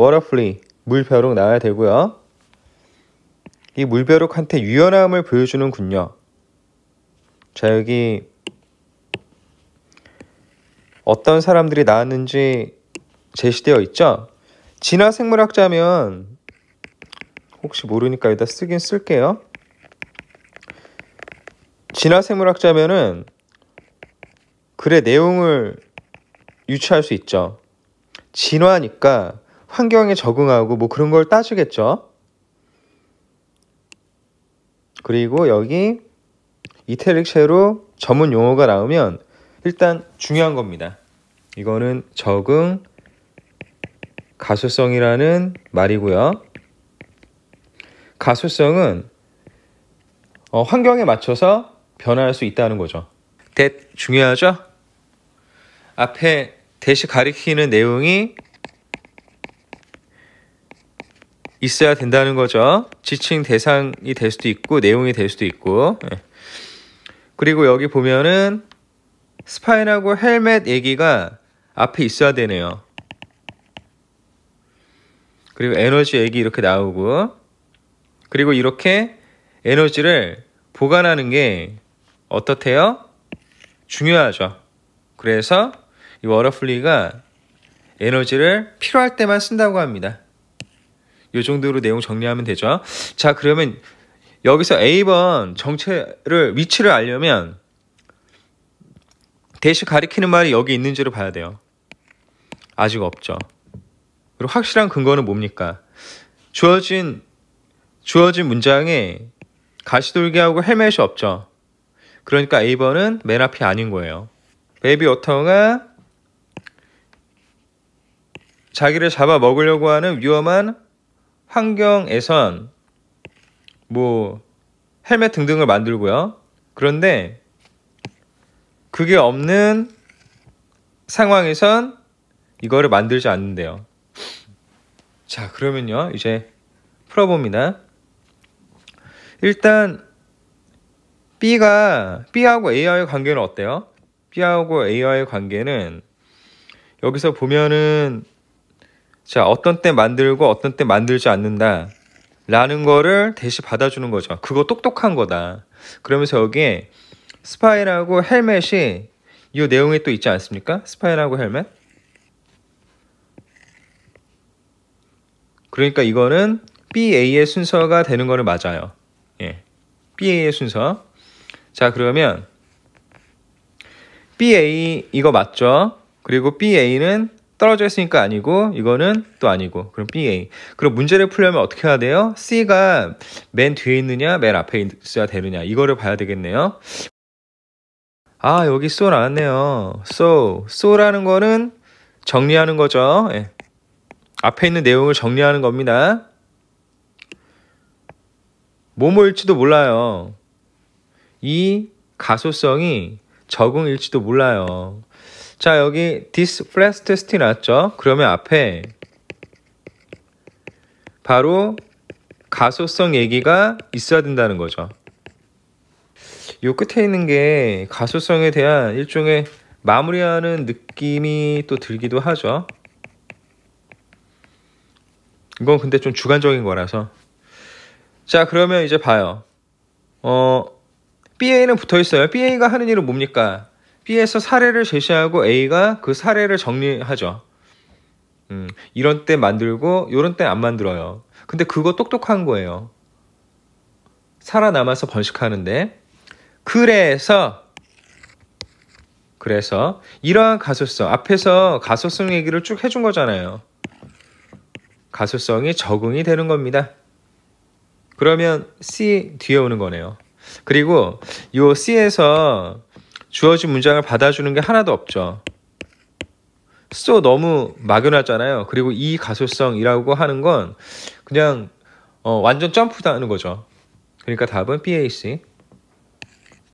워터플리 물벼룩 나와야 되고요. 이 물벼룩한테 유연함을 보여주는군요. 자 여기 어떤 사람들이 나왔는지 제시되어 있죠? 진화 생물학자면 혹시 모르니까 여기다 쓰긴 쓸게요. 진화 생물학자면은 글의 내용을 유추할 수 있죠. 진화니까 환경에 적응하고 뭐 그런 걸 따지겠죠. 그리고 여기 이태릭체로 전문 용어가 나오면 일단 중요한 겁니다. 이거는 적응 가수성이라는 말이고요. 가수성은 어, 환경에 맞춰서 변화할 수 있다는 거죠. 대 중요하죠? 앞에 대시 가리키는 내용이 있어야 된다는 거죠. 지칭 대상이 될 수도 있고 내용이 될 수도 있고 예. 그리고 여기 보면은 스파인하고 헬멧 얘기가 앞에 있어야 되네요. 그리고 에너지 얘기 이렇게 나오고 그리고 이렇게 에너지를 보관하는 게 어떻대요? 중요하죠. 그래서 이 워터플리가 에너지를 필요할 때만 쓴다고 합니다. 요 정도로 내용 정리하면 되죠. 자, 그러면 여기서 A번 정체를 위치를 알려면 대시 가리키는 말이 여기 있는지를 봐야 돼요. 아직 없죠. 그리고 확실한 근거는 뭡니까? 주어진 주어진 문장에 가시돌기하고 헬멧이 없죠. 그러니까 A번은 맨 앞이 아닌 거예요. 베이비 워터가 자기를 잡아먹으려고 하는 위험한 환경에선 뭐 헬멧 등등을 만들고요. 그런데 그게 없는 상황에선 이거를 만들지 않는데요. 자, 그러면요. 이제 풀어봅니다. 일단 B가 B하고 AI의 관계는 어때요? B하고 AI의 관계는 여기서 보면은 자, 어떤 때 만들고 어떤 때 만들지 않는다. 라는 거를 대신 받아주는 거죠. 그거 똑똑한 거다. 그러면서 여기에 스파이라고 헬멧이 이 내용이 또 있지 않습니까? 스파이라고 헬멧. 그러니까 이거는 BA의 순서가 되는 거는 맞아요. 예. BA의 순서. 자, 그러면 BA 이거 맞죠? 그리고 BA는 떨어져 있으니까 아니고 이거는 또 아니고 그럼 BA. 그럼 문제를 풀려면 어떻게 해야 돼요? C가 맨 뒤에 있느냐 맨 앞에 있어야 되느냐 이거를 봐야 되겠네요. 아 여기 so 나왔네요. so, so라는 거는 정리하는 거죠. 예. 앞에 있는 내용을 정리하는 겁니다. 뭐뭐일지도 몰라요. 이 가소성이 적응일지도 몰라요. 자, 여기 this flash test 나왔죠? 그러면 앞에 바로 가소성 얘기가 있어야 된다는 거죠. 요 끝에 있는 게 가소성에 대한 일종의 마무리하는 느낌이 또 들기도 하죠. 이건 근데 좀 주관적인 거라서. 자, 그러면 이제 봐요. 어, BA는 붙어 있어요. BA가 하는 일은 뭡니까? B에서 사례를 제시하고 A가 그 사례를 정리하죠. 음, 이런 때 만들고 이런 때 안 만들어요. 근데 그거 똑똑한 거예요. 살아남아서 번식하는데 그래서 그래서 이러한 가소성 앞에서 가소성 얘기를 쭉 해준 거잖아요. 가소성이 적응이 되는 겁니다. 그러면 C 뒤에 오는 거네요. 그리고 요 C에서 주어진 문장을 받아주는 게 하나도 없죠. s 너무 막연하잖아요. 그리고 이 가소성이라고 하는 건 그냥 어, 완전 점프다는 거죠. 그러니까 답은 BAC.